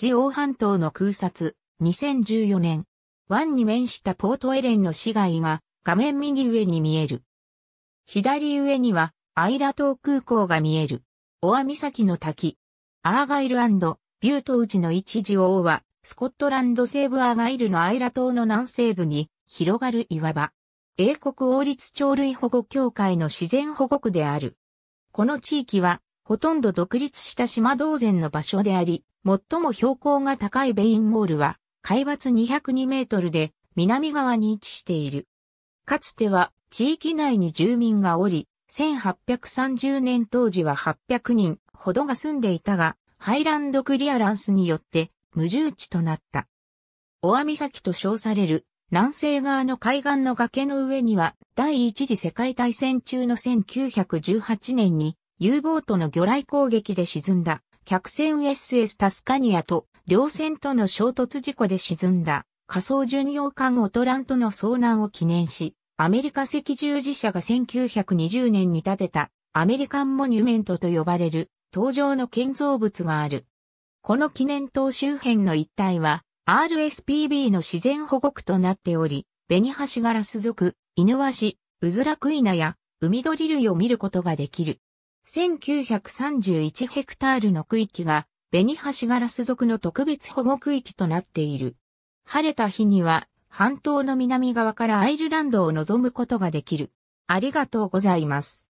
ジオー半島の空撮、2014年。湾に面したポートエレンの市街が画面右上に見える。左上にはアイラ島空港が見える。オア岬の滝。アーガイルビュートウチの一時王は、スコットランド西部アーガイルのアイラ島の南西部に広がる岩場。英国王立鳥類保護協会の自然保護区である。この地域は、ほとんど独立した島同然の場所であり、最も標高が高いベインモールは、海抜202メートルで、南側に位置している。かつては、地域内に住民がおり、1830年当時は800人ほどが住んでいたが、ハイランドクリアランスによって無住地となった。オアキと称される南西側の海岸の崖の上には第一次世界大戦中の1918年に U ボートの魚雷攻撃で沈んだ客船 SS タスカニアと両船との衝突事故で沈んだ仮想巡洋艦オトラントの遭難を記念し、アメリカ赤十字社が1920年に建てたアメリカンモニュメントと呼ばれる登場の建造物がある。この記念塔周辺の一帯は RSPB の自然保護区となっており、ベニハシガラス族、イヌワシ、ウズラクイナや海鳥類を見ることができる。1931ヘクタールの区域が、ベニハシガラス属の特別保護区域となっている。晴れた日には、半島の南側からアイルランドを望むことができる。ありがとうございます。